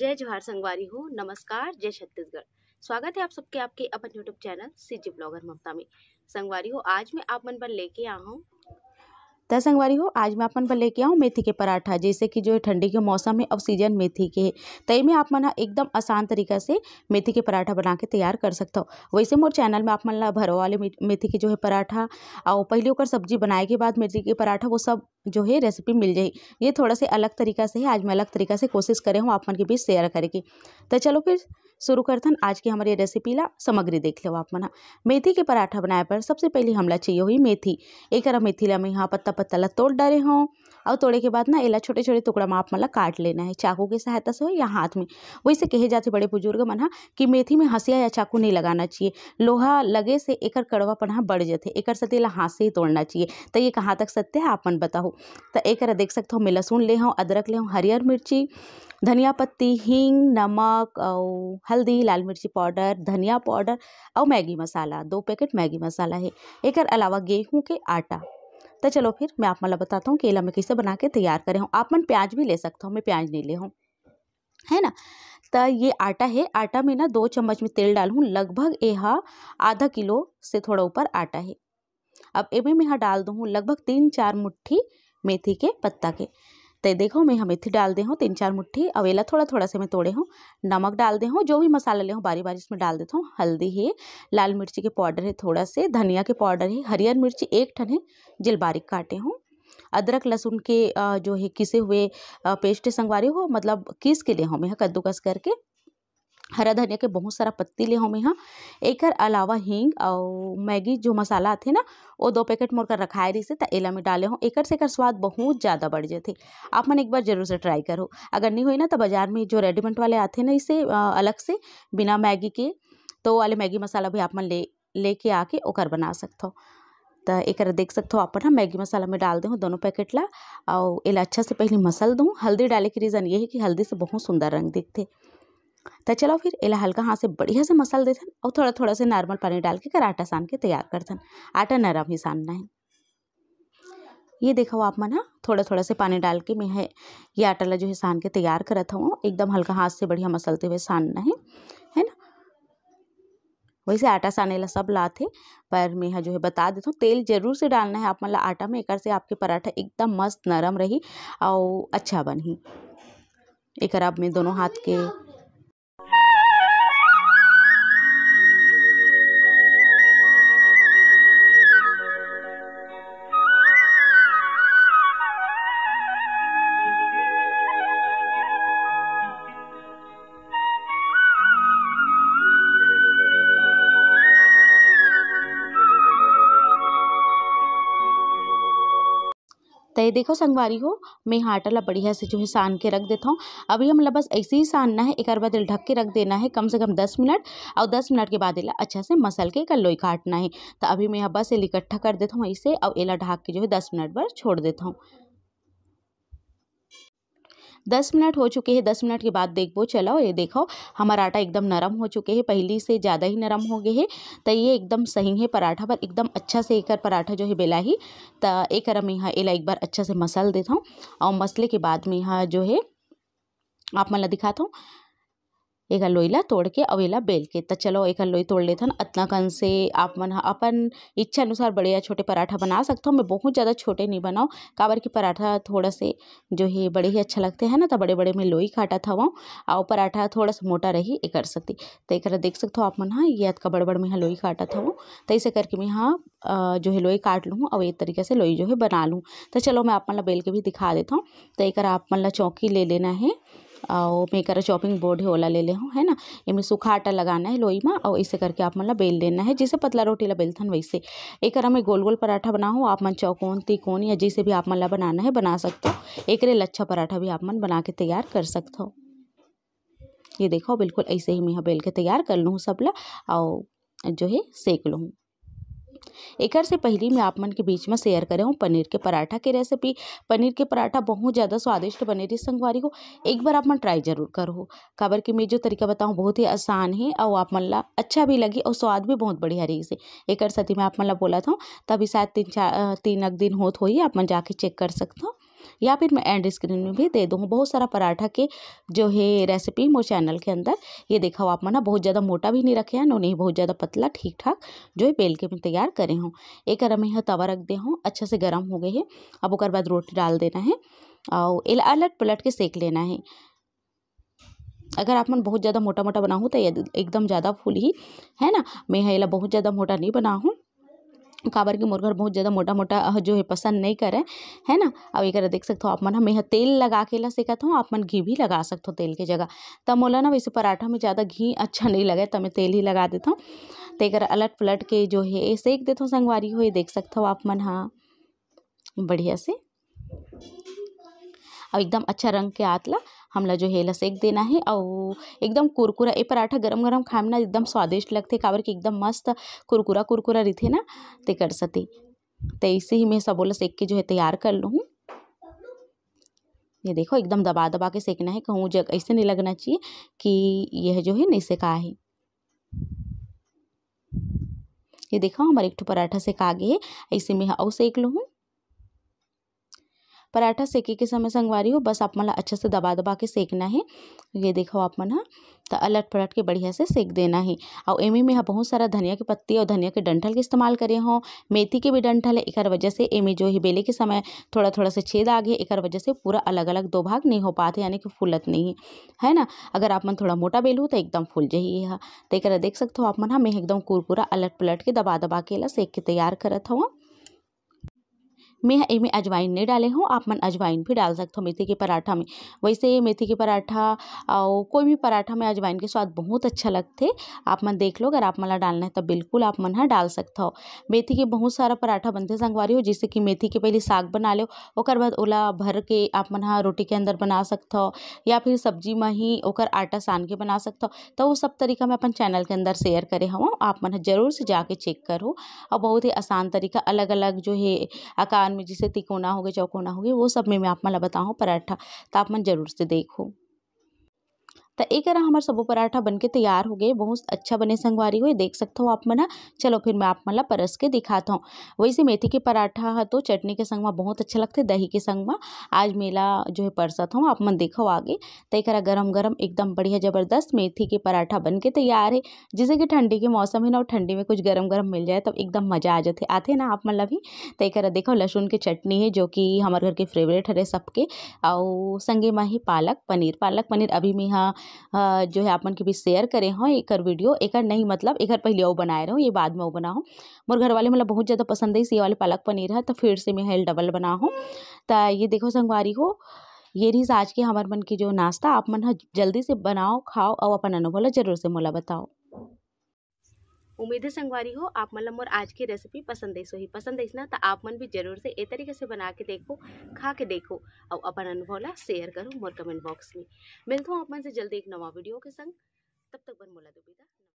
जय जोहार संगवारी हो नमस्कार जय छत्तीसगढ़ स्वागत है आप सबके आपके अपन YouTube channel CG blogger Mamta में संगवारी हो आज मैं आप मन पर लेके आया हूँ तय संगवारी हो आज मैं अपन पर लेके आऊँ मेथी के पराठा जैसे कि जो ठंडी के मौसम में अब सीजन मेथी के है तय में आप मना एकदम आसान तरीका से मेथी के पराठा बना के तैयार कर सकता हो वैसे मोर चैनल में आप मन ला भरो वाले मेथी के जो है पराठा और पहले होकर सब्जी बनाए के बाद मेथी के पराठा वो सब जो है रेसिपी मिल जाएगी ये थोड़ा से अलग तरीका से है आज मैं अलग तरीका से कोशिश करे हूँ मन के बीच शेयर करे की तो चलो फिर शुरू हैं आज की हमारी रेसिपी ला सामग्री देख लो आप मना मेथी के पराठा बनाए पर सबसे पहले हमला चाहिए हुई मेथी एक मेथी ला मैं यहाँ पत्ता पत्ता ला तोड़ डाले हूँ और तोड़े के बाद ना एला छोटे छोटे टुकड़ा माप मतलब मला काट लेना है चाकू की सहायता से हो या हाथ में वैसे कहे जाते बड़े बुजुर्ग मन कि मेथी में हंसिया या चाकू नहीं लगाना चाहिए लोहा लगे से एक कड़वापन हाँ बढ़ जाते एक सत्य हाथ से ही तोड़ना चाहिए तो ये कहाँ तक सत्य है मन बताओ तो एक देख सकते हो मैं लहसुन ले हूँ अदरक ले हूँ हरियर मिर्ची धनिया पत्ती हींग नमक और हल्दी लाल मिर्ची पाउडर धनिया पाउडर और मैगी मसाला दो पैकेट मैगी मसाला है एक अलावा गेहूँ के आटा तो चलो फिर मैं आप मला मतलब बताता हूँ केला में कैसे बना के तैयार करे हूँ आप मन प्याज भी ले सकता हूँ मैं प्याज नहीं ले हूँ है ना तो ये आटा है आटा में ना दो चम्मच में तेल डालूँ लगभग यह आधा किलो से थोड़ा ऊपर आटा है अब ये भी मैं यहाँ डाल दूँ लगभग तीन चार मुट्ठी मेथी के पत्ता के तो देखो मैं यहाँ मेथी डाल दे हूँ तीन चार मुट्ठी अवेला थोड़ा थोड़ा से मैं तोड़े हूँ नमक डाल दे हूँ जो भी मसाला ले हूँ बारी बारी इसमें डाल देता हूँ हल्दी है लाल मिर्ची के पाउडर है थोड़ा से धनिया के पाउडर है हरियर मिर्ची एक ठन है जिल बारीक काटे हूँ अदरक लहसुन के जो है किसे हुए पेस्ट संगवारी हो मतलब किस के लिए हूँ मैं हाँ, कद्दूकस करके हरा धनिया के बहुत सारा पत्ती ले हम यहाँ एक अलावा हींग और मैगी जो मसाला थे ना वो दो पैकेट मोर कर रखाए रही से तो एला में डाले हों एक से एक स्वाद बहुत ज़्यादा बढ़ जाते आप मन एक बार जरूर से ट्राई करो अगर नहीं हुई ना तो बाजार में जो रेडीमेड वाले आते ना इसे अलग से बिना मैगी के तो वाले मैगी मसाला भी आप मन ले लेके आके ओकर बना सकते हो तो एक देख सकते हो आप ना मैगी मसाला में डाल दूँ दोनों पैकेट ला और एला अच्छा से पहले मसल दूँ हल्दी डाले के रीज़न ये है कि हल्दी से बहुत सुंदर रंग दिखते तो चलो फिर एला हल्का हाथ से बढ़िया से मसाल देते और थोड़ा थोड़ा से नॉर्मल पानी डाल के कर आटा सान के तैयार करथन आटा नरम ही सानना है ये देखो आप मन हाँ, थोड़ा थोड़ा से पानी डाल के मैं ये आटा ला जो है सान के तैयार रहा हूँ एकदम हल्का हाथ से बढ़िया मसलते हुए सानना है है ना वैसे आटा साने ला सब लाते पर मैं जो है बता देता हूँ तेल जरूर से डालना है आप मतलब आटा में एक से आपके पराठा एकदम मस्त नरम रही और अच्छा बनी एक अब मैं दोनों हाथ के तो ये देखो संगवारी हो मैं यहाँ आटा ला बढ़िया से जो है सान के रख देता हूँ अभी हमला मतलब बस ऐसे ही सानना है एक बार ढक के रख देना है कम से कम दस मिनट और दस मिनट के बाद इला अच्छा से मसल के कल लोई काटना है तो अभी मैं यहाँ बस इला इकट्ठा कर देता हूँ इसे और इला ढाक के जो है दस मिनट भर छोड़ देता हूँ दस मिनट हो चुके हैं दस मिनट के बाद देखो चलाओ ये देखो हमारा आटा एकदम नरम हो चुके हैं पहले से ज़्यादा ही नरम हो गए है तो ये एकदम सही है पराठा पर एकदम अच्छा से एक पराठा जो है बेला ही तो एक मैं यहाँ एला एक बार अच्छा से मसल देता हूँ और मसले के बाद में यहाँ जो है आप मतलब दिखाता हूँ एक लोई ला तोड़ के अवेला बेल के तो चलो एक लोई तोड़ हैं अतना कन से आप मन अपन इच्छा अनुसार बड़े या छोटे पराठा बना हो मैं बहुत ज़्यादा छोटे नहीं बनाओ काबर की पराठा थोड़ा से जो है बड़े ही अच्छा लगते हैं ना तो बड़े बड़े में लोई काटा था हवं और पराठा थोड़ा सा मोटा रही ए कर सकती तो एक देख सकते हो आप मन हाँ ये अतका बड़े बड़े में यहाँ लोई था हूँ तो ऐसे करके मैं यहाँ जो है लोई काट लूँ और एक तरीके से लोई जो है बना लूँ तो चलो मैं आप मन बेल के भी दिखा देता हूँ तो एक आप मन चौकी ले लेना है और मेकर चॉपिंग बोर्ड ओला ले ले हूँ है ना इमें सूखा आटा लगाना है लोई में और इसे करके आप मतलब बेल लेना है जैसे पतला रोटी ला बेलथन वैसे एक मैं गोल गोल पराठा बनाऊँ आप मन चौकोन तिकोन या जैसे भी आप मन ला बनाना है बना सकते हो एक लच्छा पराठा भी आप मन बना के तैयार कर सकते हो ये देखो बिल्कुल ऐसे ही मैं बेल के तैयार कर लूँ सब ला और जो है सेक लूँ एकर से मैं आप मन के बीच में शेयर करे हूँ पनीर के पराठा की रेसिपी पनीर के पराठा बहुत ज़्यादा स्वादिष्ट बने रही संगवारी को एक बार आप मन ट्राई जरूर करो हो कि मैं जो तरीका बताऊँ बहुत ही आसान है और आप मन ला अच्छा भी लगी और स्वाद भी बहुत बढ़िया रही से एक साथ ही मैं आप मन ला बोला था तभी शायद तीन चार तीन एक दिन हो तो ही आप मन जाके चेक कर सकता हूँ या फिर मैं एंड स्क्रीन में भी दे दूँ बहुत सारा पराठा के जो है रेसिपी मेरे चैनल के अंदर ये देखा हो आप मना बहुत ज़्यादा मोटा भी नहीं रखे हैं नहीं बहुत ज़्यादा पतला ठीक ठाक जो है बेल के मैं तैयार करे हूँ एक अरम यहाँ तवा रख दे हूँ अच्छे से गर्म हो गए हैं अब उसके बाद रोटी डाल देना है और अलट पलट के सेक लेना है अगर आप मन बहुत ज़्यादा मोटा मोटा बनाऊँ तो एकदम ज़्यादा फूल ही है ना मैं यहाँ बहुत ज़्यादा मोटा नहीं बनाऊँ काबर के मोर घर बहुत ज़्यादा मोटा मोटा जो है पसंद नहीं करे है ना अब एक देख सकते हो आप मन मैं तेल लगा के ला सेकत हूँ आप मन घी भी लगा सकते हो तेल के जगह तब मोला ना वैसे पराठा में ज़्यादा घी अच्छा नहीं लगे तो मैं तेल ही लगा देता हूँ तो एक अलट पलट के जो है सेक देता हूँ संगवारी हो देख सकते हो आप मन हाँ बढ़िया से अब एकदम अच्छा रंग के आतला हमला जो है सेक देना है और एकदम कुरकुरा ये पराठा गरम गरम खाएम ना एकदम स्वादिष्ट लगते काबर की एकदम मस्त कुरकुरा कुरकुरा रहिथे ना ते कर सती तो ऐसे ही मैं सबोला सेक के जो है तैयार कर लूँ ये देखो एकदम दबा दबा के सेकना है कहूँ जग ऐसे नहीं लगना चाहिए कि यह जो है नहीं सेका है ये देखो हमारे एक ठो पराठा सेका गए है ऐसे में और सेक लूँ पराठा सेके के समय संगवारी हो बस आप मन अच्छे से दबा दबा के सेकना है ये देखो आप मन हाँ तो अलट पलट के बढ़िया से सेक देना है और एमी में बहुत सारा धनिया की पत्ती और धनिया के डंठल के इस्तेमाल करे हो मेथी के भी डंठल है एक वजह से एमी जो है बेले के समय थोड़ा थोड़ा से छेद आ गए एक वजह से पूरा अलग अलग दो भाग नहीं हो पाते यानी कि फूलत नहीं है ना अगर आप मन थोड़ा मोटा बेलू तो एकदम फूल जाइए हाँ तो एक देख सकते हो आप मन हाँ मैं एकदम कुरकुरा अलट पलट के दबा दबा के सेक के तैयार करता हूँ मैं इनमें अजवाइन नहीं डाले हूँ आप मन अजवाइन भी डाल सकते हो मेथी के पराठा में वैसे मेथी के पराठा और कोई भी पराठा में अजवाइन के स्वाद बहुत अच्छा लगते आप मन देख लो अगर आप मना डालना है तो बिल्कुल आप मन हाँ डाल सकते हो मेथी के बहुत सारा पराठा बनते संगवारी हो जैसे कि मेथी के पहले साग बना लो और बाद ओला भर के आप मन हाँ रोटी के अंदर बना सकते हो या फिर सब्जी में ही ओकर आटा सान के बना सकते हो तो वो सब तरीका मैं अपन चैनल के अंदर शेयर करे हूँ आप मन हाँ जरूर से जाके चेक करो और बहुत ही आसान तरीका अलग अलग जो है आकार मैदान में जैसे तिकोना हो गया चौकोना हो गया वो सब में मैं आप माला बताऊँ पराठा तापमान ज़रूर से देखो तो एक तरह हमारे सबो पराठा बनके तैयार हो गए बहुत अच्छा बने संगवारी हुए देख सकते हो आप मना चलो फिर मैं आप मतलब परस के दिखाता हूँ वैसे मेथी के पराठा है तो चटनी के संग में बहुत अच्छा लगते दही के संग में आज मेला जो है परसत था आप मन देखो आगे तो एक गरम गरम एकदम बढ़िया ज़बरदस्त मेथी के पराठा बन के तैयार है जैसे कि ठंडी के मौसम है ना और ठंडी में कुछ गर्म गरम मिल जाए तब एकदम मज़ा आ जाते आते ना आप मतलब ही तो एक देखो लहसुन की चटनी है जो कि हमारे घर के फेवरेट है सबके और संगे में ही पालक पनीर पालक पनीर अभी मैं यहाँ जो है आपन के बीच शेयर करे हूँ एक वीडियो एक नहीं मतलब एक पहले वो बनाए रहूँ ये बाद में वो बनाऊँ मोर घर वाले मतलब बहुत ज़्यादा पसंद है ये वाले पालक पनीर है तो फिर से मैं हेल डबल बनाऊँ तो ये देखो संगवारी हो ये रही आज के हमार मन की जो नाश्ता आप मन हाँ जल्दी से बनाओ खाओ और अपन अनुभव जरूर से मोला बताओ उम्मीद है संगवारी हो आप मतलब मोर आज की रेसिपी पसंद है सो ही पसंद है ना तो आप मन भी जरूर से ए तरीके से बना के देखो खा के देखो और अपन अनुभव ला शेयर करो मोर कमेंट बॉक्स में मिलता हूँ आप मन से जल्दी एक नवा वीडियो के संग तब तक बन मोला दुविधा